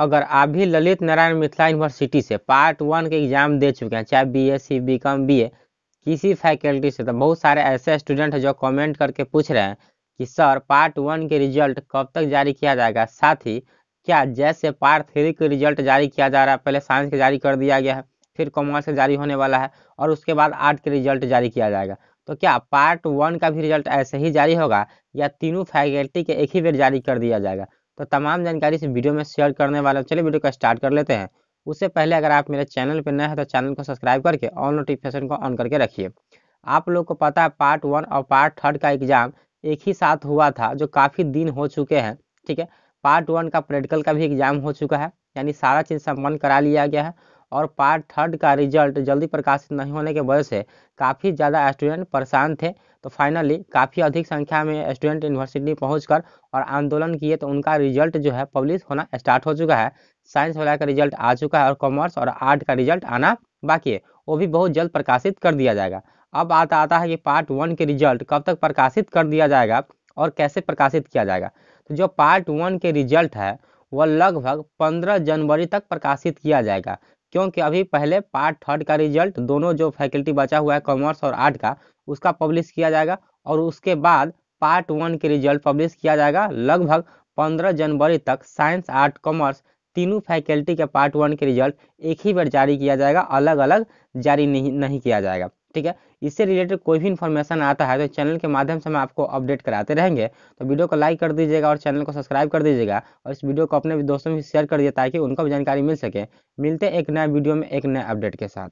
अगर आप भी ललित नारायण मिथिला यूनिवर्सिटी से पार्ट वन के एग्जाम दे चुके हैं चाहे B S C B Com B A किसी फैकल्टी से तो बहुत सारे ऐसे स्टूडेंट हैं जो कमेंट करके पूछ रहे हैं कि सर पार्ट वन के रिजल्ट कब तक जारी किया जाएगा साथ ही क्या जैसे पार्ट थ्री के रिजल्ट जारी किया जा रहा है पहले साइंस के जारी कर दिया गया है फिर कॉमर्स से जारी होने वाला है और उसके बाद आर्ट के रिजल्ट जारी किया जाएगा तो क्या पार्ट वन का भी रिजल्ट ऐसे ही जारी होगा या तीनों फैकल्टी के एक ही बेर जारी कर दिया जाएगा तो तमाम जानकारी इस वीडियो में शेयर करने वाला हूँ चलिए वीडियो का स्टार्ट कर लेते हैं उससे पहले अगर आप मेरे चैनल पर नए हैं तो चैनल को सब्सक्राइब करके ऑल नोटिफिकेशन को ऑन करके रखिए आप लोग को पता है पार्ट वन और पार्ट थर्ड का एग्जाम एक ही साथ हुआ था जो काफ़ी दिन हो चुके हैं ठीक है पार्ट वन का प्रैक्टिकल का भी एग्जाम हो चुका है यानी सारा चीज़ संपन्न करा लिया गया है और पार्ट थर्ड का रिजल्ट जल्दी प्रकाशित नहीं होने के वजह से काफ़ी ज़्यादा स्टूडेंट परेशान थे तो फाइनली काफ़ी अधिक संख्या में स्टूडेंट यूनिवर्सिटी पहुंचकर और आंदोलन किए तो उनका रिजल्ट जो है पब्लिश होना स्टार्ट हो चुका है साइंस वगैरह का रिजल्ट आ चुका है और कॉमर्स और आर्ट का रिजल्ट आना बाकी है वो भी बहुत जल्द प्रकाशित कर दिया जाएगा अब आता आता है कि पार्ट वन के रिजल्ट कब तक प्रकाशित कर दिया जाएगा और कैसे प्रकाशित किया जाएगा तो जो पार्ट वन के रिजल्ट है वह लगभग 15 जनवरी तक प्रकाशित किया जाएगा क्योंकि अभी पहले पार्ट थर्ड का रिजल्ट दोनों जो फैकल्टी बचा हुआ है कॉमर्स और आर्ट का उसका पब्लिश किया जाएगा और उसके बाद पार्ट वन के रिजल्ट पब्लिश किया जाएगा लगभग पंद्रह जनवरी तक साइंस आर्ट कॉमर्स तीनों फैकल्टी के पार्ट वन के रिजल्ट एक ही बार जारी किया जाएगा अलग अलग जारी नहीं नहीं किया जाएगा ठीक है इससे रिलेटेड कोई भी इन्फॉर्मेशन आता है तो चैनल के माध्यम से हम आपको अपडेट कराते रहेंगे तो वीडियो को लाइक कर दीजिएगा और चैनल को सब्सक्राइब कर दीजिएगा और इस वीडियो को अपने दोस्तों में शेयर कर दिए ताकि उनको भी जानकारी मिल सके मिलते एक नए वीडियो में एक नए अपडेट के साथ